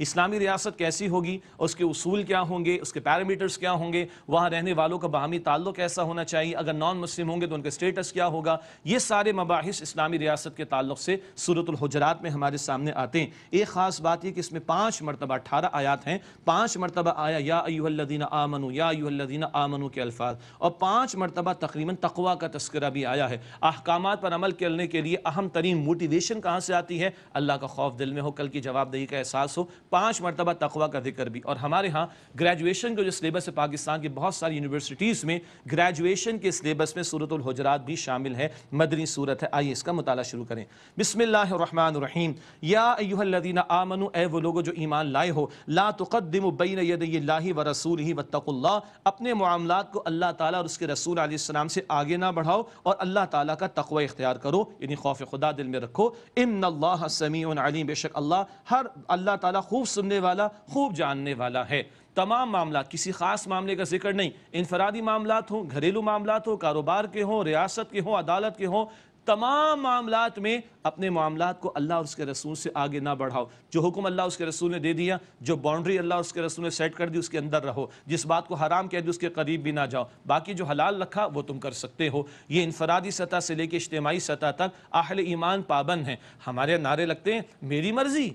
इस्लामी रियासत कैसी होगी उसके उसूल क्या होंगे उसके पैरामीटर्स क्या होंगे वहाँ रहने वालों का बाहमी ताल्लुक कैसा होना चाहिए अगर नॉन मुस्लिम होंगे तो उनका स्टेटस क्या होगा ये सारे मबाहिस इस्लामी रियासत के ताल्लुक से हजरात में हमारे सामने आते हैं एक ख़ास बात यह कि इसमें पाँच मरतबा अठारह आयात हैं पाँच मरतबा आया या अयुल्लदीन आमनु या अयुल्लदीन आमनु के अल्फाज और पाँच मरतबा तकरीबन तकवा का तस्करा भी आया है अहकाम पर अमल करने के लिए अहम तरीन मोटिवेशन कहाँ से आती है अल्लाह का खौफ दिल में हो कल की जवाबदेही का एहसास हो पांच मरतबा तकवा का जिक्र भी और हमारे यहाँ ग्रेजुएशन का जो सिलेबस है पाकिस्तान की बहुत सारी यूनिवर्सिटीज़ में ग्रेजुएशन के सिलेबस में सूरत हजरात भी शामिल है मदनी सूरत है आइए इसका मुताल शुरू करें बिसमीम यादीना आमनु ए वो लोगों जो ईमान लाए हो ला तो बैन व रसूल ही वतकुल्ला अपने मामला को अल्लाह ताला और उसके रसूल आलाम से आगे ना बढ़ाओ और अल्लाह ताला का तकवा इख्तियार करो यानी खौफ खुदा दिल में रखो इम्ला अल्लाह बेशक अल्लाह हर अल्लाह ताला खूब सुनने वाला खूब जानने वाला है तमाम मामला किसी खास मामले का जिक्र नहीं इनफरादी मामला हों घरेलू मामला हों कारोबार के हों रियासत के हों अदालत के हों तमाम मामला में अपने मामला को अल्लाह उसके रसूल से आगे ना बढ़ाओ जो हुक्म अल्लाह उसके रसूल ने दे दिया जो बाउंड्री अल्लाह उसके रसूल ने सेट कर दी उसके अंदर रहो जिस बात को हराम कह दी उसके करीब भी ना जाओ बाकी जो हलाल रखा वो तुम कर सकते हो ये इनफरादी सतह से लेकर इज्तमाही सतह तक आहल ईमान पाबंद हैं हमारे नारे लगते हैं मेरी मर्जी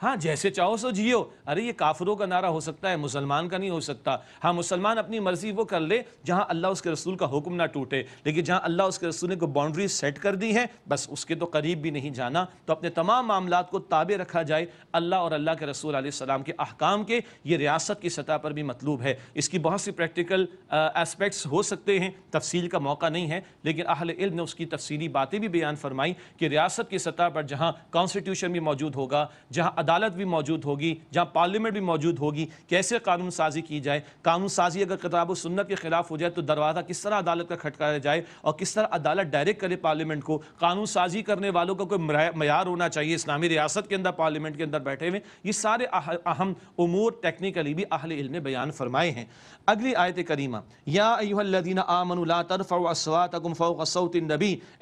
हाँ जैसे चाहो सो जियो अरे ये काफरों का नारा हो सकता है मुसलमान का नहीं हो सकता हाँ मुसलमान अपनी मर्जी वो कर ले जहाँ अल्लाह उसके रसूल का हुक्म ना टूटे लेकिन जहाँ अल्लाह उसके रसूल ने को बाउंड्री सेट कर दी है बस उसके तो करीब भी नहीं जाना तो अपने तमाम मामला को ताबे रखा जाए अल्लाह और अल्लाह के रसूल सलाम के अहकाम के ये रियासत की सतह पर भी मतलूब है इसकी बहुत सी प्रैक्टिकल एस्पेक्ट्स हो सकते हैं तफसील का मौका नहीं है लेकिन अहल इल्म ने उसकी तफसीली बातें भी बयान फरमाई कि रियासत की सतह पर जहाँ कॉन्स्टिट्यूशन भी मौजूद होगा जहाँ अदालत भी मौजूद होगी जहाँ पार्लियामेंट भी मौजूद होगी कैसे कानून साजी की जाए कानून साजी अगर किताब सुन्नत के खिलाफ हो जाए तो दरवाज़ा किस तरह अदालत का खटकाया जाए और किस तरह अदालत डायरेक्ट करे पार्लियामेंट को कानून साजी करने वालों का कोई मैार होना चाहिए इस्लामी रियासत के अंदर पार्लियामेंट के अंदर बैठे हुए ये सारे अहम अमूर टेक्निकली भी अहल इल ने बयान फरमाए हैं अगली आयत करीमा यादीन आमनला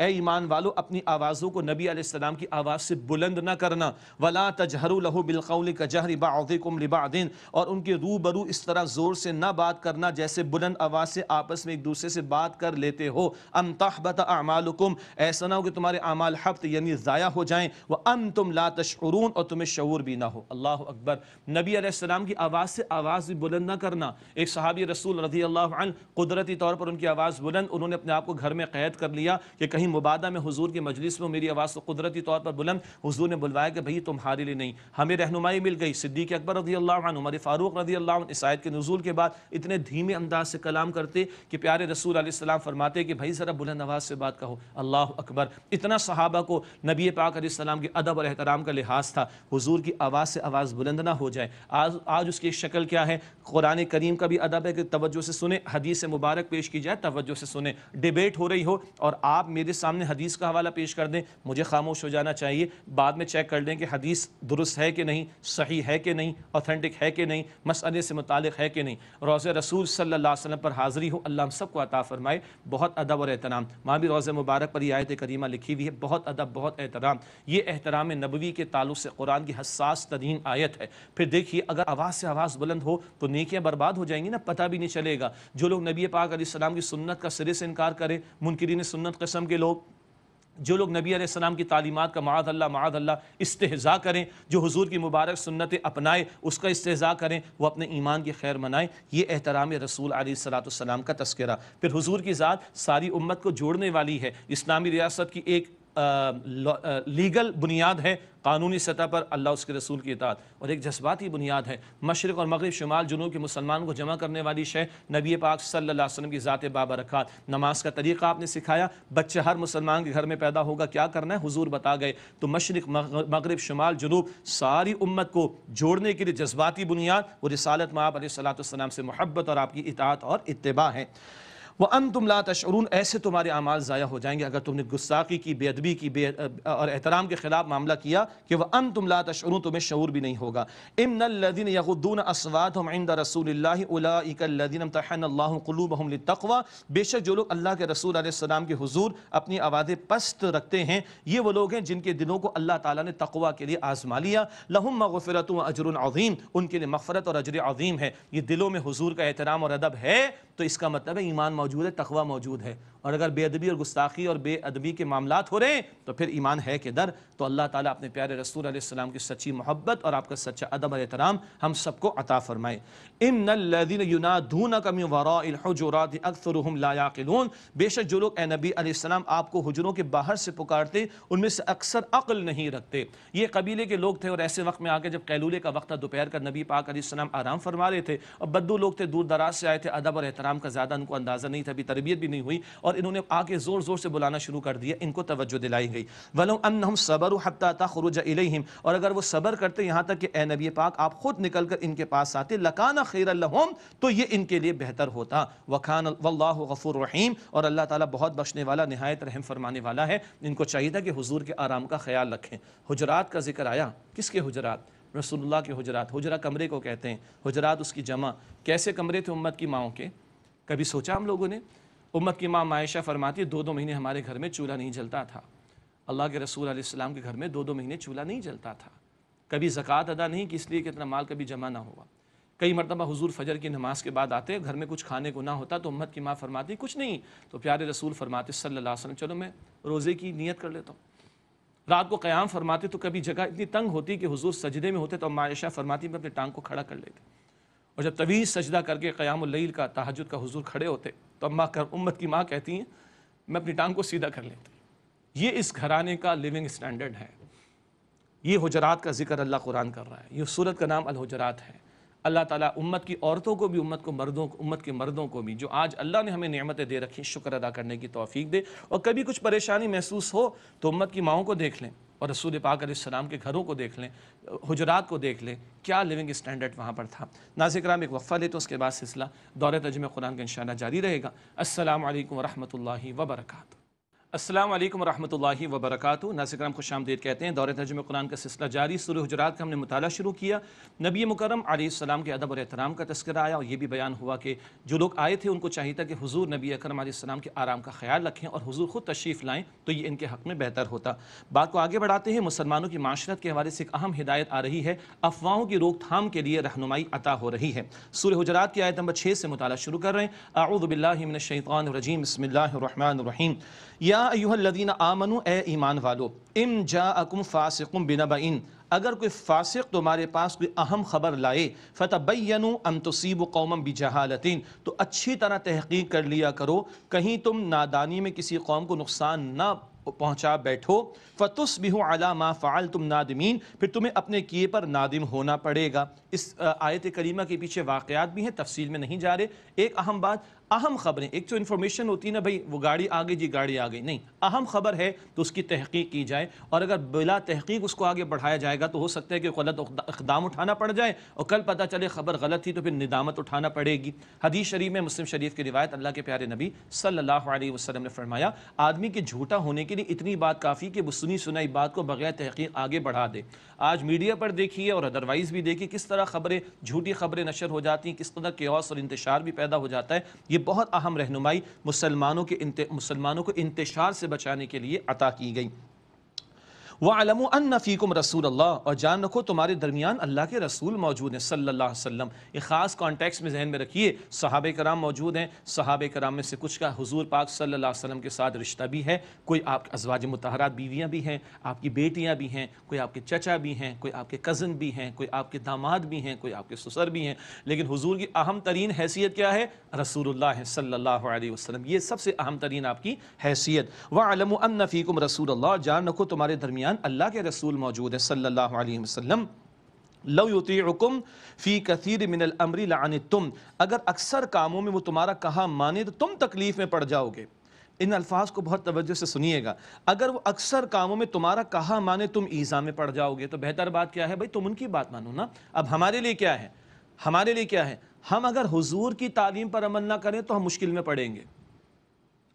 ए ईमान वालों अपनी आवाज़ों को नबी आसमाम की आवाज़ से बुलंद ना करना वला तजहर लहू बिलकौल का जहरी बादिकुम लिबादिन और उनके रू बरू इस तरह ज़ोर से न बात करना जैसे बुलंद आवाज़ से आपस में एक दूसरे से बात कर लेते हो अम तहबत अमालकुम ऐसा ना हो कि तुम्हारे अमाल हफ्त यानी ज़ाया हो जाएँ वह अम तुम ला तशरून और तुम्हें शूर भी ना हो अल्लाह अकबर नबी आसमाम की आवाज़ से आवाज़ भी बुलंद ना करना एक सहाबी रसूल रजी अल्लाह कुदरती तौर पर उनकी आवाज़ बुलंद उन्होंने अपने आप को घर में कैद कर लिया कि कहीं मुबादा में हजूर की मजलिस में मेरी आवाज़ को तो कुदरती तौर पर बुलंद हजूर ने बुलवाया कि भाई तुम्हारे लिए नहीं हमें रहनुमाई मिल गई सिद्दीक अकबर रजी अल्लाह फ़ारूक रजी अल्लाह इस आयत के नज़ूल के बाद इतने धीमे अंदाज से कलाम करते कि प्यारे रसूल आसमाम फरमाते कि भाई ज़रा बुलंद आवाज़ से बात कहो अल्लाह अकबर इतना सहाबा को नबी पाक सलाम के अदब और अहतराम का लिहाज था हजूर की आवाज़ से आवाज़ बुलंद ना हो जाए आज आज उसकी शक्ल क्या है कुरान करीम का भी अदब है कि तवज्जो से सुने हदीस मुबारक पेश की जाए तवज्जो से सुने डिबेट हो रही हो और आप मेरे सामने हदीस का हवाला पेश कर दें मुझे खामोश हो जाना चाहिए बाद में चेक कर लें कि हदीस दुरुस्त है कि नहीं सही है कि नहीं ऑथेंटिक है कि नहीं मसले से मुतल है कि नहीं रोज़ रसूल सल्ला वसम पर हाज़िरी हो अल्लाह हम सबको अता फ़रमाए बहुत अदब और एहतराम माँ भी रोज़ मुबारक पर आयत करीमा लिखी हुई है बहुत अदब बहुत एहतराम ये एहतराम नबवी के ताल्लुक से कुरान की हसास तरीन आयत है फिर देखिए अगर आवाज़ से आवाज़ बुलंद हो तो नीकियाँ बर्बाद हो जाएंगी ना पता भी नहीं चलेगा जो लोग नबी पाक की सुन्नत का सिरे से इनकार करें मुनकरीन सुन्नत कस्म के लोग जो लोग नबी आसमाम की तालीमत का माद अल्लाह माद अल्लाह इस्तेजा करें जो हजूर की मुबारक सुन्नत अपनाए उसका इसतज़ा करें वो अपने ईमान की खैर मनाएं ये एहतराम रसूल सलाम का तस्करा फिर हजूर की ज़ात सारी उम्मत को जोड़ने वाली है इस्लामी रियासत की एक लीगल बुनियाद है कानूनी सतह पर अल्लाह उसके रसूल की इतात और एक जज्बाती बुनियाद है मशरक और मगरब शुमाल जुनूब के मुसलमान को जमा करने वाली शय नबी पाक सल्लल्लाहु अलैहि वसल्लम की ज़ात बाबा रखा नमाज का तरीक़ा आपने सिखाया बच्चे हर मुसलमान के घर में पैदा होगा क्या करना है हुजूर बता गए तो मशरक मगरब शुमाल जुनूब सारी उम्मत को जोड़ने के लिए जज्बाती बुनियाद और रिसालत में आप सलाम से मोहब्बत और आपकी इतात और इतबा है व अन तुम ला तशरून ऐसे तुम्हारे अमाल ज़ाया हो जाएंगे अगर तुमने गुस्साखी की बेअदबी की बे और एहतराम के ख़िलाफ़ मामला किया कि वह अन तुम ला तशरू तुम्हें शूर भी नहीं होगा इम नदीन यदून असवाद हम इंद रसूलदीन तकवा बेशक जो लोग अल्लाह के रसूल आसमाम के हजूर अपनी आवाज़ें पस्त रखते हैं ये वो लोग हैं जिनके दिलों को अल्लाह ताली ने तकवा के लिए आजमा लिया लहम मगफ़रत अजर उनके लिए मफ़रत और अजर अज़ीम है ये दिलों में हजूर का एहतराम और अदब है तो इसका मतलब है ईमान मौजूद है तखवा मौजूद है और अगर बेअदबी और गुस्ताखी और बेअदबी के मामला हो रहे हैं तो फिर ईमान है कि दर तो अल्लाह ताला अपने प्यारे रसूल आसमाम की सच्ची मोहब्बत और आपका सच्चा अदब और एहतराम हम सबको अता फ़रमाए इन नदीन युना धून कमी वराजुरात अक्सर लायाकिलून बेशक जो लोग ए नबी आसमाम आपको हजरों के बाहर से पुकारते उनमें से अक्सर अक्ल नहीं रखते ये कबीले के लोग थे और ऐसे वक्त में आके जब कैलूले का वक्त था दोपहर का नबी पाक आराम फरमा रहे थे और बद्दू लोग थे दूर दराज से आए थे अदब और एहतराम का ज़्यादा उनको अंदाज़ा नहीं नहीं था अभी तरबियत भी नहीं हुई और इन्होंने आगे ज़ोर ज़ोर से बुलाना शुरू कर दिया इनको तवज्जो दिलाई गई वलो अन हम सबर हत्ता खुरुज इलहिम और अगर वो सबर करते यहाँ तक कि ए नबी पाक आप ख़ुद निकल कर इनके पास आते लकाना खैर लहम तो ये इनके लिए बेहतर होता वखान वल्ला गफ़ूर रहीम और अल्लाह ताला बहुत बख्शने वाला नहायत रहम फरमाने वाला है इनको चाहिए था कि हुजूर के आराम का ख्याल रखें हजरात का जिक्र आया किसके हजरात रसूलुल्लाह के हजरात हजरा कमरे को कहते हैं हजरात उसकी जमा कैसे कमरे थे उम्मत की माओ के कभी सोचा हम लोगों ने उम्मत की माँ मायशा फरमाती दो दो महीने हमारे घर में चूल्हा नहीं जलता था अल्लाह के रसूल आसमाम के घर में दो दो महीने चूल्हा नहीं जलता था कभी ज़क़़त अदा नहीं कि इसलिए कि इतना माल कभी जमा ना हुआ कई मरतबा हजूर फजर की नमाज के बाद आते घर में कुछ खाने को ना होता तो उम्मत की माँ फरमाती कुछ नहीं तो प्यारे रसूल फरमाते सल्ला वसलम चलो मैं रोज़े की नीयत कर लेता हूँ रात को क़याम फरमाते तो कभी जगह इतनी तंग होती कि हजूर सजदे में होते तो मायशा फरमाती मैं अपने टांग को खड़ा कर लेते और जब तवीज़ सजदा करके क़यामल का तहजद का हजूर खड़े होते तो अम्मा कर उम्मत की माँ कहती हैं मैं अपनी टांग को सीधा कर लेती ये इस घराने का लिविंग स्टैंडर्ड है ये हजरात का जिक्र अल्लाह कुरान कर रहा है ये सूरत का नाम अलहजरात है अल्लाह ताला उम्मत की औरतों को भी उम्मत को मर्दों को उम्मत के मर्दों को भी जो आज अल्लाह ने हमें नियमतें दे रखी शुक्र अदा करने की तोफ़ी दे और कभी कुछ परेशानी महसूस हो तो उम्मत की माओं को देख लें और रसूल पाक सलाम के घरों को देख लें हजरात को देख लें क्या लिविंग स्टैंडर्ड वहाँ पर था नाजिक राम एक वफ़ा ले तो उसके बाद सिलसिला दौरे तजम कुरान का इन जारी रहेगा असल वरहमल वर्का अस्सलाम वालेकुम रहमतुल्लाहि व बरकातु नासिकराम खुश आमदीद कहते हैं दौर तर्जम कुरान का सिलसिला जारी सुर हजरात का हमने मुताला शुरू किया नबी मुकरम आसमाम के अदब और एहतराम का तस्करा आया और ये भी बयान हुआ कि जो लोग आए थे उनको चाहिए था कि हजूर नबी अकरम आसमाम के आराम का ख्याल रखें और हजूर ख़ुद तशरीफ़ लाएँ तो ये इनके हक़ में बेहतर होता बात को आगे बढ़ाते हैं मुसलमानों की माशरत के हवाले से एक अहम हिदायत आ रही है अफवाहों की रोकथाम के लिए रहनुमाई अता हो रही है सुर हजरात की आयत नंबर छः से मुताला शुरू कर रहे हैं आऊदबिल्लाशैन रजीम बसमिल्लर या यादीन आमनु ए ईमान वालो इम जा अकुम फासिकुम बिनबाइन अगर कोई फासिक तुम्हारे पास कोई अहम खबर लाए फ़तबैनु अम तसीब कौम बजहालतिन तो अच्छी तरह तहकीक कर लिया करो कहीं तुम नादानी में किसी कौम को नुकसान ना पहुँचा बैठो फतुस बिहु अला मा फ़ाल तुम नादमीन फिर तुम्हें अपने किए पर नादिम होना पड़ेगा इस आयत करीमा के पीछे वाक़ात भी हैं तफसील में नहीं जा रहे एक अहम बात अहम खबरें एक जो तो इन्फॉर्मेशन होती है ना भाई वो गाड़ी आ गई जी गाड़ी आ गई नहीं अहम खबर है तो उसकी तहकीक की जाए और अगर बिला तहकीक उसको आगे बढ़ाया जाएगा तो हो सकता है कि गलत इकदाम उठाना पड़ जाए और कल पता चले खबर गलत थी तो फिर निदामत उठाना पड़ेगी हदीस शरीफ में मुस्लिम शरीफ की रिवायत अल्लाह के प्यारे नबी सल्ला वसलम ने फरमाया आदमी के झूठा होने के लिए इतनी बात काफ़ी कि वो सुनी सुनाई बात को बगैर तहकीक आगे बढ़ा दे आज मीडिया पर देखिए और अदरवाइज़ भी देखिए किस तरह खबरें झूठी खबरें नशर हो जाती हैं किस तरह के और इंतशार भी पैदा हो जाता है ये बहुत अहम रहनुमाई मुसलमानों के मुसलमानों को इंतशार से बचाने के लिए अता की गई वालम अन फ़ीकुम रसूल अल्लाह और जान रखो तुम्हारे दरमियान अल्लाह के रसूल मौजूद हैं सल्ला वसम एक ख़ास कॉन्टेक्स में जहन में रखिए सहाब कराम मौजूद हैं सहाब कराम में से कुछ का हजूर पाक सल्ला वसम के साथ रिश्ता भी है कोई आप अजवाज मतहरा बीवियाँ भी हैं आपकी बेटियाँ भी हैं कोई आपके चचा भी हैं कोई आपके कज़न भी हैं कोई आपके दामाद भी हैं कोई आपके ससर भी हैं लेकिन हजूर की अहम तरीन हैसियत क्या है रसूल है सल्ला वसलम ये सबसे अहम तरीन आपकी हैसियत वालम अन फ़ीकुम रसूल जान रखो तुम्हारे दरमियान दरमियान अल्लाह के रसूल मौजूद है सल्लल्लाहु अलैहि वसल्लम लयुतम फ़ी कसीर मिनल अमरी लान तुम अगर अक्सर कामों में वो तुम्हारा कहा माने तो तुम तकलीफ़ में पड़ जाओगे इन अल्फाज को बहुत तवज्जो से सुनिएगा अगर वो अक्सर कामों में तुम्हारा कहा माने तुम ईज़ा में पड़ जाओगे तो बेहतर बात क्या है भाई तुम उनकी बात मानो ना अब हमारे लिए क्या है हमारे लिए क्या है हम अगर हुजूर की तालीम पर अमल ना करें तो हम मुश्किल में पड़ेंगे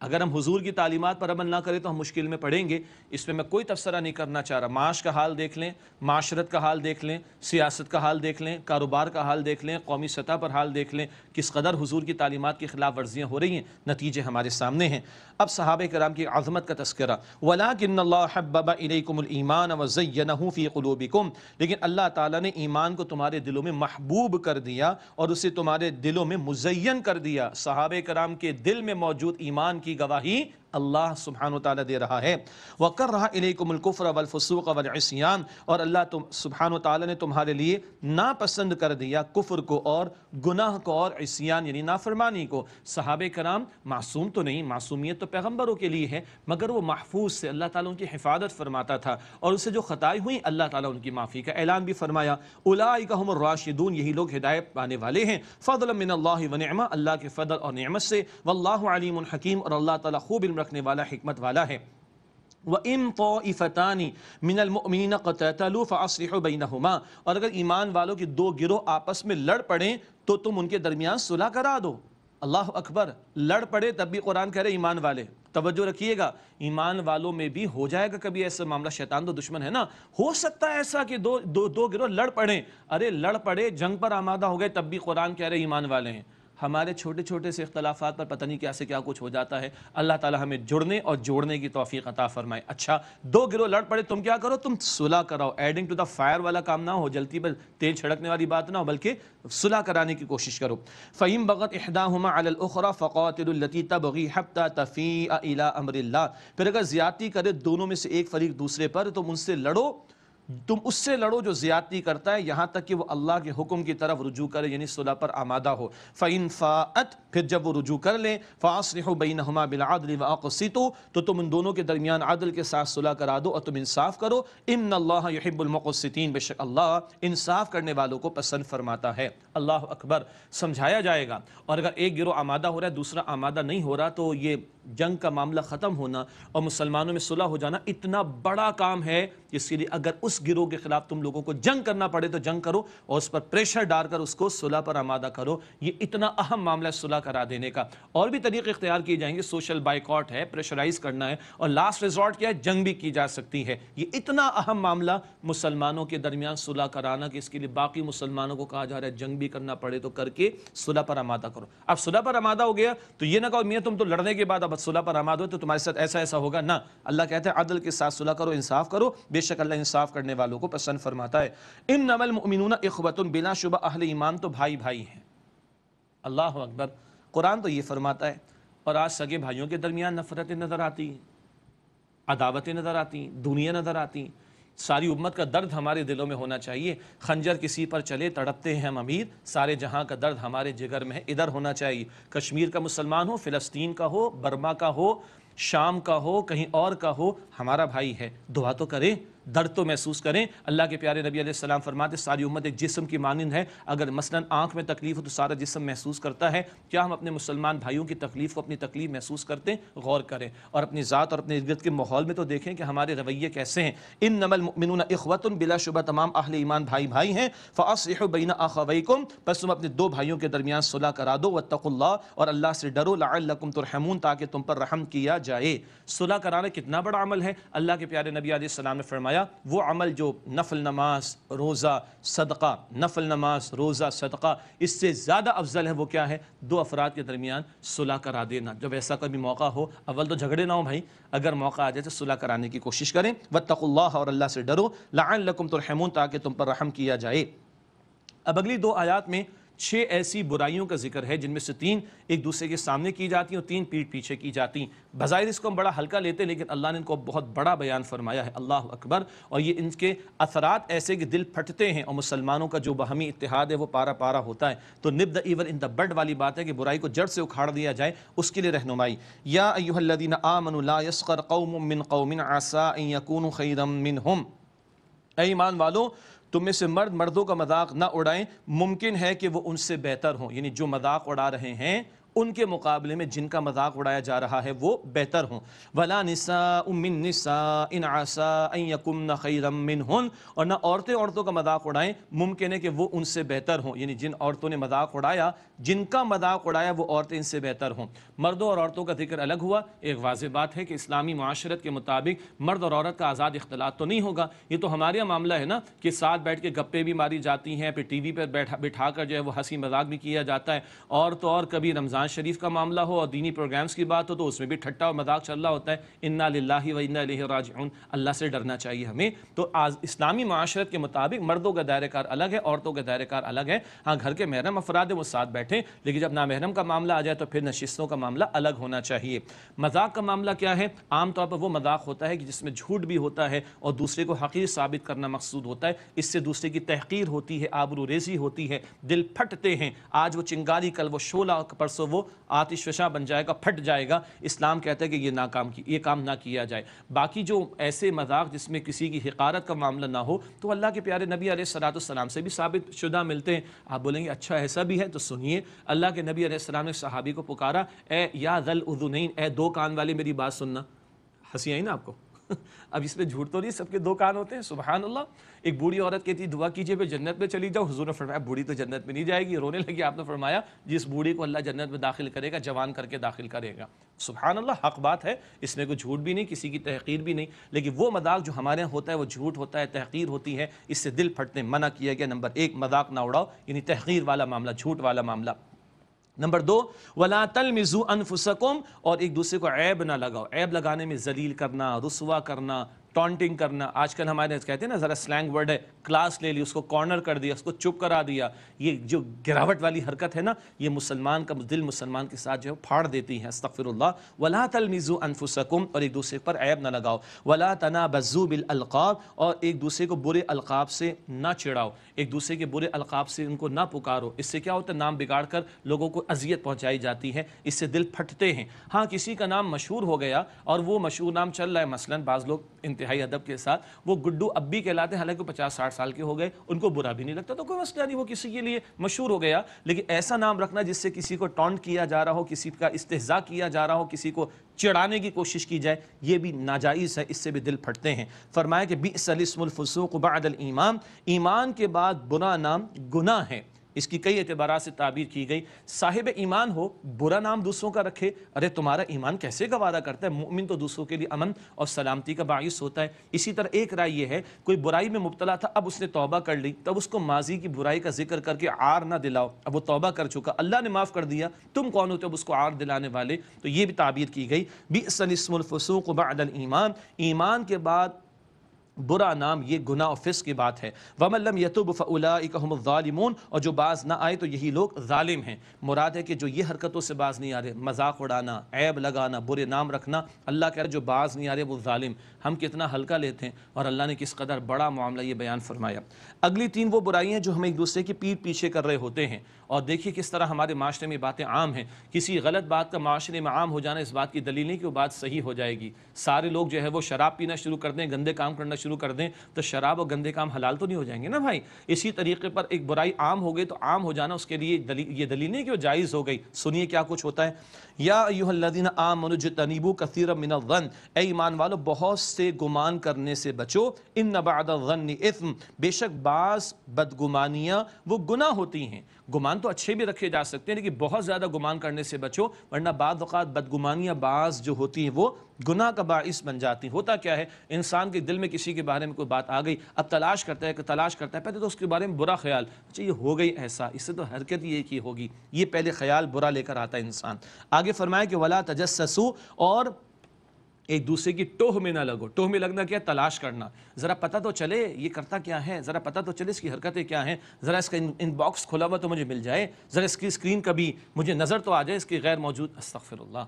अगर हम हुजूर की तालीमत पर अमल ना करें तो हम मुश्किल में पड़ेंगे इस पर मैं कोई तबसरा नहीं करना चाह रहा माश का हाल देख लें माशरत का हाल देख लें सियासत का हाल देख लें कारोबार का हाल देख लें कौमी सतह पर हाल देख लें किस कदर हुजूर की तालीमत के ख़िलाफ़ वर्जियाँ हो रही हैं नतीजे हमारे सामने हैं अब साहब कराम की आज़मत का तस्करा वला किन्बाबाकुमईमान वज़ैन फ़ी कलूबिकुम लेकिन अल्लाह ताली ने ईमान को तुम्हारे दिलों में महबूब कर दिया और उसे तुम्हारे दिलों में मुजैन कर दिया सहाब कराम के दिल में मौजूद ईमान की की गवाही अल्लाह सुबहान ताली दे रहा है कर रहा इलेकुमकुफ़र वलफसूक वलसियान और अल्लाह तुम सुबहान ताली ने तुम्हारे लिए नापसंद कर दिया कुफ़र को और गुनाह को और इसयान यानी नाफरमानी को सहाब कराम मासूम तो नहीं मासूमियत तो पैगम्बरों के लिए है मगर वो महफूज से अल्लाह ताली उनकी हिफाजत फरमाता था और उससे जो ख़ताएँ हुई अल्लाह ताली उनकी माफ़ी का ऐलान भी फरमाया उलाई का हम राशिदून यही लोग हिदायत पाने वाले हैं फ़ल मिन वन अल्लाह के फ़दल और नमत से वल्लाम हकीम और अल्लाह ताली खूब रखने वाला हमत वाला है व इन तोफ़ानी मिनलमिन कतलू फ़ासह बैनहुमा और अगर ईमान वालों के दो गिरोह आपस में लड़ पड़ें तो तुम उनके दरमियान सुलह करा दो अल्लाह अकबर लड़ पड़े तब भी कुरान कह रहे ईमान वाले तवज्जो रखिएगा ईमान वालों में भी हो जाएगा कभी ऐसा मामला शैतान तो दुश्मन है ना हो सकता है ऐसा कि दो दो दो गिरोह लड़ पड़े अरे लड़ पड़े जंग पर आमादा हो गए तब भी कुरान कह रहे ईमान वाले हैं हमारे छोटे छोटे से इख्तलाफात पर पता नहीं क्या से क्या कुछ हो जाता है अल्लाह ताला हमें जुड़ने और जोड़ने की तोफ़ी अता फरमाए अच्छा दो गिरोह लड़ पड़े तुम क्या करो तुम सुलह कराओ एडिंग टू द फायर वाला काम ना हो जलती पर तेल छिड़कने वाली बात ना हो बल्कि सुलह कराने की कोशिश करो फ़हीम बगत अहदाहुमा अलखरा फ़ौतलती तबगी हफ्ता तफ़ी अमरल्ला फिर अगर ज़्यादा करे दोनों में से एक फरीक दूसरे पर तो उनसे लड़ो तुम उससे लड़ो जो ज्यादती करता है यहाँ तक कि वो अल्लाह के हुक्म की तरफ रुजू करे यानी सुलह पर आमादा हो फ़ैन फ़ात फिर जब वो रुजू कर लें फ़ासर बिन हमा बिलादल वाक़सितो तो तुम उन दोनों के दरमियान आदल के साथ सुलह करा दो और तुम इंसाफ करो इन अल्लाह यहिबुलमक़सिन बेश अल्लाह इंसाफ करने वालों को पसंद फरमाता है अल्लाह अकबर समझाया जाएगा और अगर एक गिरोह आमादा हो रहा है दूसरा आमादा नहीं हो रहा तो ये जंग का मामला ख़त्म होना और मुसलमानों में सुलह हो जाना इतना बड़ा काम है इसके लिए अगर उस गिरोह के ख़िलाफ़ तुम लोगों को जंग करना पड़े तो जंग करो और उस पर प्रेशर डालकर उसको सुलह पर आमादा करो ये इतना अहम मामला है सुलह करा देने का और भी तरीके इख्तियार किए जाएंगे सोशल बाइकआउट है प्रेशराइज करना है और लास्ट रिजॉर्ट क्या है जंग भी की जा सकती है ये इतना अहम मामला मुसलमानों के दरमियान सुलह कराना कि इसके लिए बाकी मुसलमानों को कहा जा रहा है जंग भी करना पड़े तो करके सुलह पर आमादा करो अब सुलह पर आमादा हो गया तो ये ना कहो मियाँ तुम तो लड़ने के बाद अब सुलह पर आमाद हो तो तुम्हारे साथ ऐसा ऐसा होगा ना अल्लाह कहते हैं अदल के साथ सुलह करो इंसाफ करो बेशक अल्लाह इंसाफ करने वालों को पसंद फरमाता है इन नमल मिनून इखबतन बिना शुबा अहल ईमान तो भाई भाई हैं अल्लाह अकबर कुरान तो ये फरमाता है और आज सगे भाइयों के दरमियान नफरतें नज़र आती हैं अदावतें नज़र आती हैं दुनिया नज़र आती हैं सारी उम्मत का दर्द हमारे दिलों में होना चाहिए खंजर किसी पर चले तड़पते हैं हम अमीर सारे जहां का दर्द हमारे जिगर में है इधर होना चाहिए कश्मीर का मुसलमान हो फ़िलस्तीन का हो बर्मा का हो शाम का हो कहीं और का हो हमारा भाई है दुआ तो करें दर्द तो महसूस करें अल्लाह के प्यारे नबी आसमाम फरमाते सारी उम्मत एक जिसम की मानंद है अगर मसलन आँख में तकलीफ हो तो सारा जिसम महसूस करता है क्या हम अपने मुसलमान भाइयों की तकलीफ को अपनी तकलीफ महसूस करते गौर करें और अपनी ज़ात और अपने इज्जत के माहौल में तो देखें कि हमारे रवैये कैसे हैं इन नमल अखवत बिला शुबा तमाम अहल ईमान भाई भाई हैं फ़ासह बीना कुम बस तुम अपने दो भाइयों के दरमियान सुलह करा दो व तकुल्ल और अल्लाह से डरो लाकुम तुरहमून ताकि तुम पर रहम किया जाए सुलह कराना कितना बड़ा अमल है अल्लाह के प्यारे नबी आसमाम ने फरमाया फरमाया वो अमल जो नफल नमाज रोज़ा सदका नफल नमाज रोज़ा सदका इससे ज़्यादा अफजल है वो क्या है दो अफराद के दरमियान सुलह करा देना जब ऐसा कभी मौका हो अव्वल तो झगड़े ना हो भाई अगर मौका आ जाए तो सुलह कराने की कोशिश करें व तकुल्ला और अल्लाह से डरो लान लकुम तुरहमून ताकि तुम पर रहम किया जाए अब अगली दो आयात में छः ऐसी बुराइयों का जिक्र है जिनमें से तीन एक दूसरे के सामने की जाती हैं और तीन पीठ पीछे की जाती बाहर इसको हम बड़ा हल्का लेते हैं लेकिन अल्लाह ने इनको बहुत बड़ा बयान फरमाया है अल्लाह अकबर और ये इनके असरात ऐसे कि दिल फटते हैं और मुसलमानों का जो बहमी इतिहाद है वो पारा पारा होता है तो nip the evil in the bud वाली बात है कि बुराई को जड़ से उखाड़ दिया जाए उसके लिए रहनुमाई या अयुहदीन आमनलास्कर कौम मिन कौमिन आसा यकून खैरम मिन ऐ ईमान वालों तुम में से मर्द मर्दों का मजाक ना उड़ाएं मुमकिन है कि वो उनसे बेहतर हों यानी जो मजाक उड़ा रहे हैं उनके मुकाबले में जिनका मजाक उड़ाया जा रहा है वो बेहतर हों वला निसा उमिन निसा इन आसा यकुम न खैरम मिन हन और ना औरतें औरतों का मजाक उड़ाएं मुमकिन है कि वो उनसे बेहतर हों यानी जिन औरतों ने मजाक उड़ाया जिनका मजाक उड़ाया वो औरतें इनसे बेहतर हों मर्दों और औरतों का जिक्र अलग हुआ एक वाज बात है कि इस्लामी माशरत के मुताबिक मर्द और औरत का आज़ाद इख्तलात तो नहीं होगा ये तो हमारे यहाँ मामला है ना कि साथ बैठ के गप्पे भी मारी जाती हैं फिर टी वी पर बैठा बिठा कर जो है वो हंसी मजाक भी किया जाता है और तो और कभी रमज़ान कुरान शरीफ का मामला हो और दीनी प्रोग्राम्स की बात हो तो उसमें भी ठट्टा और मजाक चल रहा होता है इन्ना लाला व इन्ना राज अल्लाह से डरना चाहिए हमें तो आज इस्लामी माशरत के मुताबिक मर्दों का दायरेकार अलग है औरतों का दायरेकार अलग है हाँ घर के महरम अफराद हैं वो साथ बैठे लेकिन जब नामहरम का मामला आ जाए तो फिर नशस्तों का मामला अलग होना चाहिए मजाक का मामला क्या है आमतौर पर वो मजाक होता है कि जिसमें झूठ भी होता है और दूसरे को हकीर साबित करना मकसूद होता है इससे दूसरे की तहकीर होती है आबरू रेजी होती है दिल फटते हैं आज वो चिंगारी कल वो शोला परसों वो आतिशा बन जाएगा फट जाएगा इस्लाम कहता है कि ये नाकाम की ये काम ना किया जाए बाकी जो ऐसे मजाक जिसमें किसी की हकारत का मामला ना हो तो अल्लाह के प्यारे नबी सलाम से भी साबित शुदा मिलते हैं आप बोलेंगे अच्छा ऐसा भी है तो सुनिए अल्लाह के नबी सलाम ने सहाबी को पुकारा ए या जल उदुन ए दो कान वाले मेरी बात सुनना हंसी आई ना आपको अब इसमें झूठ तो नहीं सबके दो कान होते हैं सुबहान अल्लाह एक बूढ़ी औरत कहती दुआ कीजिए मैं जन्नत में चली जाऊँ हजूर ने फरमाया बूढ़ी तो जन्नत में नहीं जाएगी रोने लगी आपने फरमाया जिस बूढ़ी को अल्लाह जन्नत में दाखिल करेगा जवान करके दाखिल करेगा सुबहान अल्लाह हक बात है इसमें कोई झूठ भी नहीं किसी की तहकीर भी नहीं लेकिन वो मजाक जो हमारे यहाँ होता है वो झूठ होता है तहकीर होती है इससे दिल फटने मना किया गया नंबर एक मजाक ना उड़ाओ यानी तहकीर वाला मामला झूठ वाला मामला नंबर दो वला तल मिजू अनफुसकुम और एक दूसरे को ऐब ना लगाओ ऐब लगाने में जलील करना रसवा करना टॉन्टिंग करना आजकल हमारे कहते हैं ना ज़रा स्लैंग वर्ड है क्लास ले ली उसको कॉर्नर कर दिया उसको चुप करा दिया ये जो गिरावट वाली हरकत है ना ये मुसलमान का दिल मुसलमान के साथ जो है फाड़ देती है अस्तफ़िरल्ला वला तलमिज़ु अनफुसकुम और एक दूसरे पर ऐब ना लगाओ वला तना बजू बिल अलकाब और एक दूसरे को बुरे अलकाब से ना चिड़ाओ एक दूसरे के बुरे अलकाब से उनको ना पुकारो इससे क्या होता है नाम बिगाड़ कर लोगों को अजियत पहुँचाई जाती है इससे दिल फटते हैं हाँ किसी का नाम मशहूर हो गया और वो मशहूर नाम चल रहा है मसला बाज़ लोग इंतहाई अदब के साथ वो गुड्डू अब भी कहलाते हैं हालांकि पचास साठ साल के हो गए उनको बुरा भी नहीं लगता तो कोई मसला नहीं वो किसी के लिए मशहूर हो गया लेकिन ऐसा नाम रखना जिससे किसी को टॉन्ट किया जा रहा हो किसी का इस्तेजा किया जा रहा हो किसी को चिड़ाने की कोशिश की जाए ये भी नाजायज़ है इससे भी दिल फटते हैं फरमाया कि बिसलफसूक बाद ईमान ईमान के बाद बुरा नाम गुना है इसकी कई एतबार से ताबीर की गई साहिब ईमान हो बुरा नाम दूसरों का रखे अरे तुम्हारा ईमान कैसे गवारा करता है मुमिन तो दूसरों के लिए अमन और सलामती का बायस होता है इसी तरह एक राय यह है कोई बुराई में मुबतला था अब उसने तोबा कर ली तब उसको माजी की बुराई का जिक्र करके आर ना दिलाओ अब वो तोबा कर चुका अल्लाह ने माफ़ कर दिया तुम कौन होते तो अब उसको आर दिलाने वाले तो ये भी ताबीर की गई बी सनस्मफसूक बदल ईमान ईमान के बाद बुरा नाम ये गुना और फिस की बात है वमल्लम यतुब और जो बाज़ ना आए तो यही लोग ालिम हैं मुराद है कि जो ये हरकतों से बाज़ नहीं आ रहे मजाक उड़ाना ऐब लगाना बुरे नाम रखना अल्लाह कह रहे जो बाज़ नहीं आ रहे वो ालिम हम कितना हल्का लेते हैं और अल्लाह ने किस कदर बड़ा मामला ये बयान फरमाया अगली तीन वो बुराइयाँ जो हम एक दूसरे की पीठ पीछे कर रहे होते हैं और देखिए किस तरह हमारे माशरे में बातें आम हैं किसी गलत बात का माशरे में आम हो जाना इस बात की दलील नहीं कि वो बात सही हो जाएगी सारे लोग जो है वो शराब पीना शुरू कर दें गंदे काम करना शुरू कर दें तो शराब और गंदे काम हलाल तो नहीं हो जाएंगे ना भाई इसी तरीके पर एक बुराई आम हो गई तो आम हो जाना उसके लिए दली, ये दलील नहीं कि वो जायज़ हो गई सुनिए क्या कुछ होता है या यूहदीन आम तनीबू कसीर मिनवन ए ईमान वालों बहुत से गुमान करने से बचो इन नबादन बेशक बास बदगुमानियाँ वो गुना होती हैं गुमान तो अच्छे भी रखे जा सकते हैं लेकिन बहुत ज़्यादा गुमान करने से बचो वरना बाद बदगुमानियाँ बास जो होती हैं वो गुनाह का बास बन जाती होता क्या है इंसान के दिल में किसी के बारे में कोई बात आ गई अब तलाश करता है कि तलाश करता है पहले तो उसके बारे में बुरा ख्याल अच्छा ये हो गई ऐसा इससे तो हरकत ये की होगी ये पहले ख्याल बुरा लेकर आता है इंसान आगे फरमाया कि वला तजस्सू और एक दूसरे की टोह में ना लगो टोह में लगना क्या तलाश करना ज़रा पता तो चले ये करता क्या है ज़रा पता तो चले इसकी हरकतें क्या हैं ज़रा इसका इनबॉक्स खुला हुआ तो मुझे मिल जाए ज़रा इसकी स्क्रीन कभी मुझे नज़र तो आ जाए इसकी गैर मौजूद अस्तफ़िर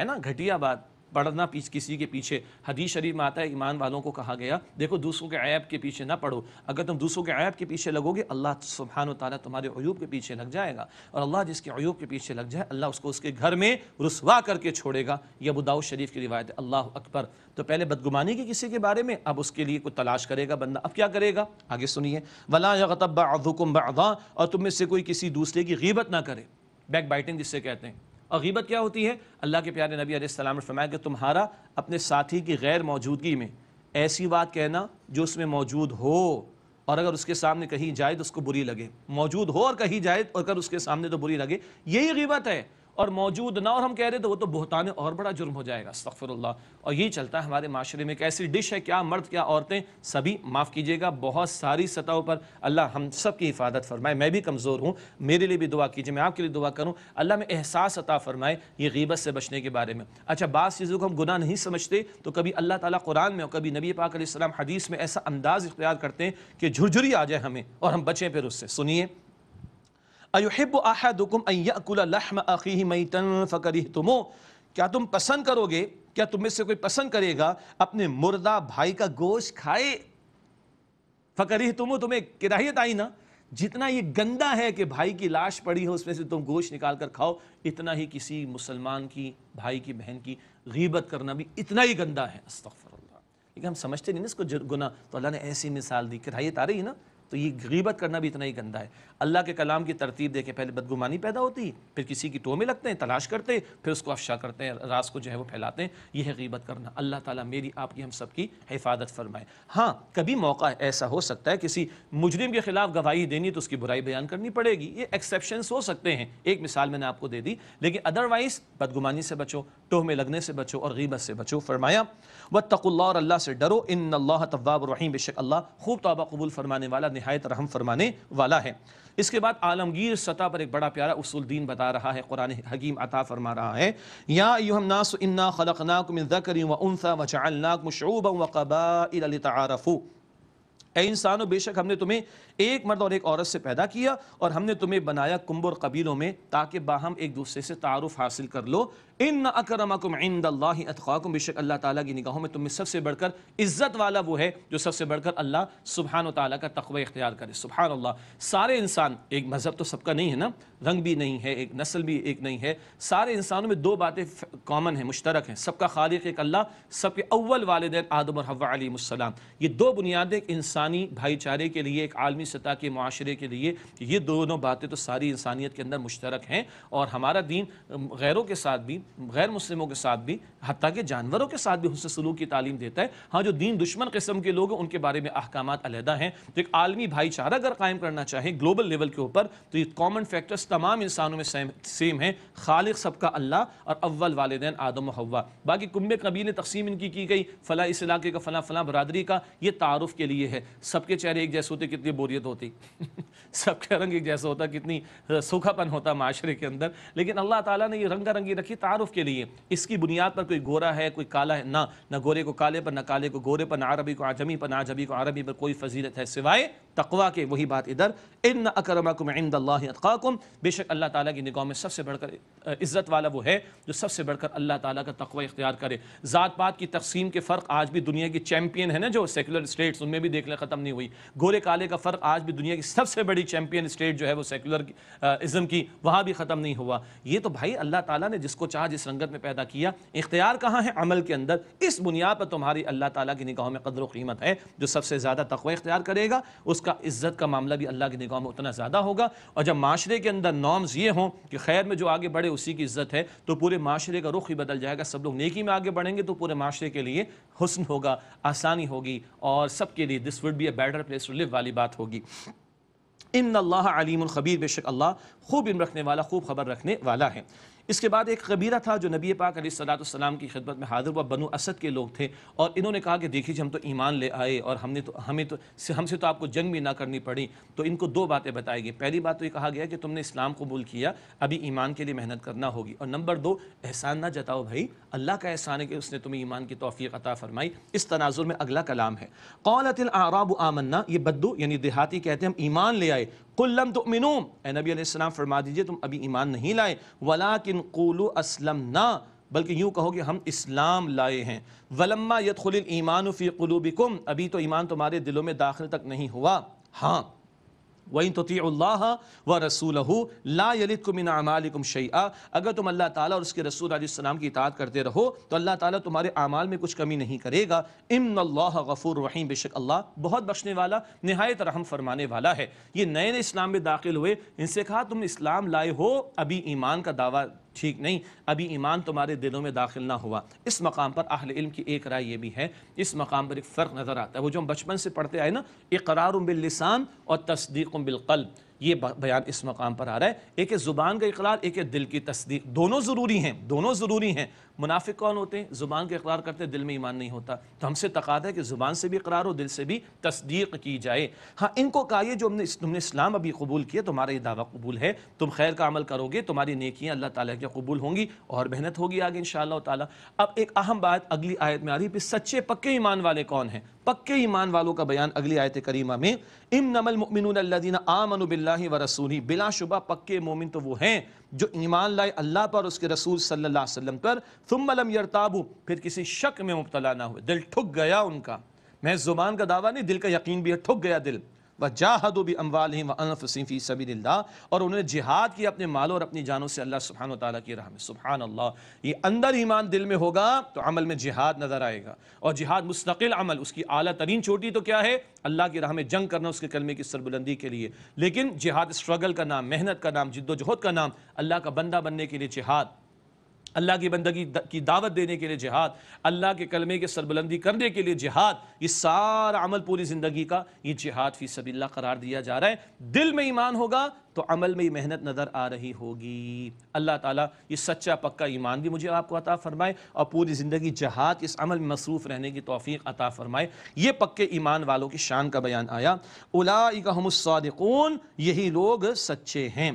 है ना घटिया बात पढ़ना पीछे किसी के पीछे हदीस शरीफ में आता है ईमान वालों को कहा गया देखो दूसरों के ऐब के पीछे ना पढ़ो अगर तुम दूसरों के ऐब के पीछे लगोगे अल्लाह सुबहान तारा तुम्हारे अयूब के पीछे लग जाएगा और अल्लाह जिसके अयूब के पीछे लग जाए अल्लाह उसको उसके घर में रसवा करके छोड़ेगा यह बुदाऊ शरीफ की रिवायत है अल्लाह अकबर तो पहले बदगुमानी की किसी के बारे में अब उसके लिए कुछ तलाश करेगा बंदा अब क्या करेगा आगे सुनिए वला यतब और तुम में से कोई किसी दूसरे की गीबत ना करे बैक बाइटिंग जिससे कहते हैं और गीबत क्या होती है अल्लाह के प्यारे नबी आसमाम ने फरमाया कि तुम्हारा अपने साथी की गैर मौजूदगी में ऐसी बात कहना जो उसमें मौजूद हो और अगर उसके सामने कहीं जाए तो उसको बुरी लगे मौजूद हो और कहीं जाए और अगर उसके सामने तो बुरी लगे यही गीबत है और मौजूद ना और हम कह रहे तो वो तो बहुतान और बड़ा जुर्म हो जाएगा सफ़रल्ला और यही चलता है हमारे माशरे में कैसी डिश है क्या मर्द क्या औरतें सभी माफ़ कीजिएगा बहुत सारी सतहों पर अल्लाह हम सब की हिफाजत फरमाए मैं भी कमज़ोर हूँ मेरे लिए भी दुआ कीजिए मैं आपके लिए दुआ करूँ अल्लाह में एहसास अता फरमाए ये गीबत से बचने के बारे में अच्छा बास चीज़ों को हम गुना नहीं समझते तो कभी अल्लाह ताली कुरान में और कभी नबी पाक हदीस में ऐसा अंदाज़ इख्तियार करते हैं कि झुरझुरी आ जाए हमें और हम बचें फिर उससे सुनिए अयुहिब अहदुकुम अयकुलहम अखी मई फ़करी तुमो क्या तुम पसंद करोगे क्या तुम में से कोई पसंद करेगा अपने मुर्दा भाई का गोश्त खाए फ़करी तुमो तुम्हें किराहियत आई ना जितना ये गंदा है कि भाई की लाश पड़ी हो उसमें से तुम गोश्त निकाल कर खाओ इतना ही किसी मुसलमान की भाई की बहन की गीबत करना भी इतना ही गंदा है अस्तफ़र लेकिन हम समझते नहीं ना इसको गुना तो अल्लाह ने ऐसी मिसाल दी किरायत आ रही है ना तो ये गरीबत करना भी इतना ही गंदा है अल्लाह के कलाम की तरतीब देके पहले बदगुमानी पैदा होती है फिर किसी की में लगते हैं तलाश करते हैं फिर उसको अफशा करते हैं रास को जो है वो फैलाते हैं ये है गरीबत करना अल्लाह ताला मेरी आपकी हम सब की हिफाजत फरमाए हाँ कभी मौका ऐसा हो सकता है किसी मुजरिम के खिलाफ गवाही देनी तो उसकी बुराई बयान करनी पड़ेगी ये एक्सेप्शन हो सकते हैं एक मिसाल मैंने आपको दे दी लेकिन अदरवाइज बदगुमानी से बचो टोह में लगने से बचो और गीबत से बचो फरमाया व तकुल्ला और अल्लाह से डरो इन अल्लाह तवाब रहीम बेशक अल्लाह खूब तोबा कबूल फरमाने वाला नहायत रहम फरमाने वाला है इसके बाद आलमगीर सतह पर एक बड़ा प्यारा उसूल दीन बता रहा है कुरान हकीम अता फरमा रहा है या यूहम नास इन्ना खलकनाक मिन ज़करी व उनसा व जअलनाक मुशऊबा व कबाइल लितआरफू ए इंसानो बेशक हमने तुम्हें एक मर्द और एक औरत से पैदा किया और हमने तुम्हें बनाया कुंभ और कबीलों में ताकि बाहम एक दूसरे से तारुफ हासिल कर लो इन अकरमकुम इंद अतवाकुम बेशक अल्लाह ताला की निगाहों में तुम में सबसे बढ़कर इज़्ज़त वाला वो है जो सबसे बढ़कर अल्लाह सुबहान ताली का तकवा इख्तियार करे सुबहान अल्लाह सारे इंसान एक मज़हब तो सबका नहीं है ना रंग भी नहीं है एक नस्ल भी एक नहीं है सारे इंसानों में दो बातें कॉमन हैं मुश्तरक हैं सबका खालिक एक अल्लाह सबके अव्वल वालदेन आदम और हवा अलीसम ये दो बुनियादें एक इंसानी भाईचारे के लिए एक आलमी सतह के माशरे के लिए ये दोनों बातें तो सारी इंसानियत के अंदर मुश्तरक हैं और हमारा दीन गैरों के साथ भी गैर मुस्लिमों के साथ भी हती के जानवरों के साथ भी हसन सलूक की तालीम देता है हाँ जो दीन दुश्मन किस्म के लोग उनके बारे में अहकाम अलहदा हैं तो एक आलमी भाईचारा अगर कायम करना चाहें ग्लोबल लेवल के ऊपर तो ये कॉमन फैक्टर्स तमाम इंसानों में सेम, सेम हैं खालिक सबका अल्लाह और अव्वल वालदेन आदम हवा बाकी कुंभ कबीले तकसीम इनकी की गई फ़ला इस इलाके का फ़ला फ़ला बरदरी का यह तारफ़ के लिए है सबके चेहरे एक जैसे होते कितनी बोरियत होती सबका रंग एक जैसा होता कितनी सूखापन होता माशरे के अंदर लेकिन अल्लाह ताला ने ये रंगा रंगी रखी तार तारफ़ के लिए इसकी बुनियाद पर कोई गोरा है कोई काला है ना ना गोरे को काले पर ना काले को गोरे पर ना अरबी को आजमी पर ना आजमी को अरबी पर कोई फजीलत है सिवाय तकवा के वही बात इधर इन अकरमकुम इन अतकाकुम बेशक अल्लाह ताला की निगाह में सबसे बढ़कर इज़्ज़त वाला वो है जो सबसे बढ़कर अल्लाह ताला का तकवा इख्तियार करे ज़ात पात की तकसीम के फ़र्क आज भी दुनिया की चैम्पियन है ना जो सेकुलर स्टेट्स उनमें भी देख लें ख़त्म नहीं हुई गोरे काले का फ़र्क आज भी दुनिया की सबसे बड़ी चैम्पियन स्टेट जो है वो सेकुलर इज़म की वहाँ भी ख़त्म नहीं हुआ ये तो भाई अल्लाह ताला ने जिसको चाह जिस रंगत में पैदा किया इख्तियार कहाँ है अमल के अंदर इस बुनियाद पर तुम्हारी अल्लाह ताला की निगाहों में कदर कीमत है जो सबसे ज़्यादा तकवा इख्तियार करेगा उसका उसका इज्जत का मामला भी अल्लाह की निगाह में उतना ज़्यादा होगा और जब माशरे के अंदर नॉर्म्स ये हों कि खैर में जो आगे बढ़े उसी की इज्जत है तो पूरे माशरे का रुख ही बदल जाएगा सब लोग नेकी में आगे बढ़ेंगे तो पूरे माशरे के लिए हुसन होगा आसानी होगी और सबके लिए this would be a better place to live वाली बात होगी इन अल्लाह अलीम खबीर बेशक अल्लाह खूब इन रखने वाला खूब खबर रखने वाला है इसके बाद एक कबीरा था जो नबी पाक सलाम की खिदमत में हाजिर हुआ बनु असद के लोग थे और इन्होंने कहा कि देखिए हम तो ईमान ले आए और हमने तो हमें तो हमसे तो आपको जंग भी ना करनी पड़ी तो इनको दो बातें बताई गई पहली बात तो ये कहा गया कि तुमने इस्लाम कबूल किया अभी ईमान के लिए मेहनत करना होगी और नंबर दो एहसान ना जताओ भाई अल्लाह का एहसान है कि उसने तुम्हें ईमान की तोफ़ी अता फरमाई इस तनाजुर में अगला कलाम है कौलत आराब आमन्ना ये बद्दू यानी देहाती कहते हैं हम ईमान ले आए कुल्लम तो ए नबी आसमाम फरमा दीजिए तुम अभी ईमान नहीं लाए वला किन कुल असलम ना बल्कि यूँ कहो कि हम इस्लाम लाए हैं वलम्मा यदखुल ईमान फ़ी कुलूबिकुम अभी तो ईमान तुम्हारे दिलों में दाखिल तक नहीं हुआ हाँ वहीं तो व रसूल ला यलित को अमालिकुम शैया अगर तुम अल्लाह ताला और उसके रसूल आसमाम की इतात करते रहो तो अल्लाह ताला तुम्हारे अमाल में कुछ कमी नहीं करेगा इम गफूर रहीम बेशक अल्लाह बहुत बख्शने वाला नहायत रहम फरमाने वाला है ये नए नए इस्लाम में दाखिल हुए इनसे कहा तुम इस्लाम लाए हो अभी ईमान का दावा ठीक नहीं अभी ईमान तुम्हारे दिलों में दाखिल ना हुआ इस मकाम पर अहल इल्म की एक राय ये भी है इस मकाम पर एक फ़र्क नज़र आता है वो जो हम बचपन से पढ़ते आए ना इकरार बिल लिसान और तस्दीक बिलकल्ब ये बयान इस मकाम पर आ रहा है एक है ज़ुबान का इकरार एक है दिल की तस्दीक दोनों ज़रूरी हैं दोनों ज़रूरी हैं मुनाफिक कौन होते हैं ज़ुबान का इकरार करते हैं दिल में ईमान नहीं होता तो हमसे तकाद है कि ज़ुबान से भी इकरार हो दिल से भी तस्दीक की जाए हाँ इनको कहा जो हमने तुमने इस्लाम अभी कबूल किया तुम्हारा ये दावा कबूल है तुम खैर का अमल करोगे तुम्हारी नेकियाँ अल्लाह ताला के कबूल होंगी और मेहनत होगी आगे इन ताला अब एक अहम बात अगली आयत में आ रही है सच्चे पक्के ईमान वाले कौन हैं पक्के ईमान वालों का बयान अगली आयत करीमा में इम नमल मुमिन आमन बिल्ला व रसूली बिलाशुबा पक्के मोमिन तो वो हैं जो ईमान लाए अल्लाह पर उसके रसूल सल्ला वसम पर तुम यरताबू फिर किसी शक में मुबतला ना हुए दिल ठुक गया उनका मैं ज़ुबान का दावा नहीं दिल का यकीन भी है ठुक गया दिल वह जाहदो भी अम्वाल व अनफ़ी दिल्ला और उन्होंने जिहाद की अपने मालों और अपनी जानों से अल्लाह सुबहान ताली की राह में सुबहान अल्लाह ये अंदर ईमान दिल में होगा तो अमल में जिहाद नज़र आएगा और जिहाद मुस्तकिल अमल उसकी अली तरीन चोटी तो क्या है अल्लाह की राह में जंग करना उसके कलमे की सरबुलंदी के लिए लेकिन जिहाद स्ट्रगल का नाम मेहनत का नाम जिद्दोजहद का नाम अल्लाह का बंदा बनने के लिए जिहाद अल्लाह की बंदगी की दावत देने के लिए जिहाद अल्लाह के कलमे के सरबुलंदी करने के लिए जिहाद ये सारा अमल पूरी ज़िंदगी का ये जिहाद फी सबील्ला करार दिया जा रहा है दिल में ईमान होगा तो अमल में ही मेहनत नज़र आ रही होगी अल्लाह ताला ये सच्चा पक्का ईमान भी मुझे आपको अता फ़रमाए और पूरी ज़िंदगी जहाद इस अमल में मसरूफ़ रहने की तोफ़ी अता फ़रमाए ये पक्के ईमान वालों की शान का बयान आया उला हमसादिकून यही लोग सच्चे हैं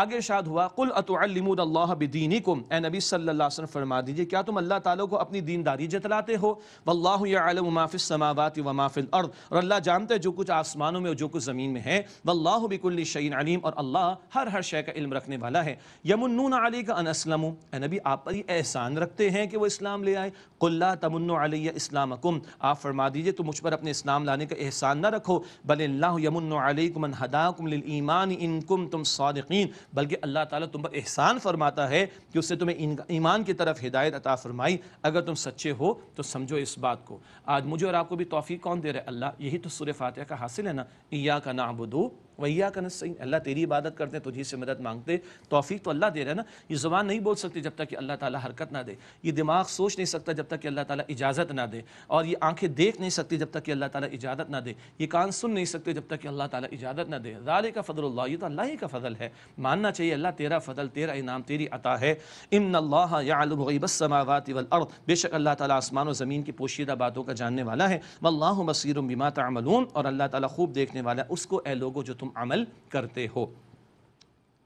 आगे शाद हुआ कुल अतुलमदीनिकुम ए नबी सल्लासन फरमा दीजिए क्या तुम अल्लाह ताला को अपनी दीनदारी जतलाते हो वल्लाफ़िल समावत व माफिल अर्द और अल्लाह जानते जो कुछ आसमानों में और जो कुछ ज़मीन में है वल्लाह बिकुल शैन अलीम और अल्लाह हर हर शे का इल्म रखने वाला है यमुन अली का अनसलम ए नबी आप पर ही एहसान रखते हैं कि वह इस्लाम ले आए कुल्ला इस्लाम इस्लामकुम आप फरमा दीजिए तुम मुझ पर अपने इस्लाम लाने का एहसान न रखो बल्ला यमुन अलीकुम हदाकुम ईमान इनकुम तुम सदकिन बल्कि अल्लाह ताला तुम पर एहसान फरमाता है कि उससे तुम्हें ईमान की तरफ हिदायत अता फरमाई अगर तुम सच्चे हो तो समझो इस बात को आज मुझे और आपको भी तोफ़ी कौन दे रहा है अल्लाह यही तो सुर फातह का हासिल है ना इया का नाबुदू वैया का नसैन अल्लाह तेरी इबादत करते हैं तुझे से मदद मांगते तोफ़ी तो अल्लाह दे रहा है ना ये ज़बान नहीं बोल सकती जब तक कि अल्लाह ताला हरकत ना दे ये दिमाग सोच नहीं सकता जब तक कि अल्लाह ताला इजाज़त ना दे और ये आंखें देख नहीं सकती जब तक कि अल्लाह ताला इजाज़त ना दे ये कान सुन नहीं सकते जब तक कि अल्लाह ताला इजाज़त ना दे दारे का फ़दल ये तो अल्लाह ही का फ़जल है मानना चाहिए अल्लाह तेरा फ़जल तेरा इनाम तेरी अता है इम अल्लाबसमावत वलअर्द बेशक अल्लाह ताला आसमान और ज़मीन की पोशीदा बातों का जानने वाला है वल्लाह बसीर बिमा तमलून और अल्लाह ताला खूब देखने वाला है उसको ए लोगो जो तुम अमल करते हो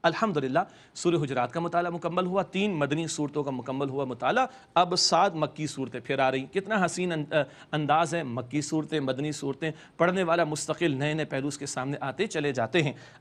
अल्हम्दुलिल्लाह सूर्य हजरात का मुताला मुकम्मल हुआ तीन मदनी सूरतों का मुकम्मल हुआ मुताला अब सात मक्की सूरतें फिर आ रही कितना हसीन अं-, अंदाज है मक्की सूरतें मदनी सूरतें पढ़ने वाला मुस्तकिल नए नए पहलू के सामने आते चले जाते हैं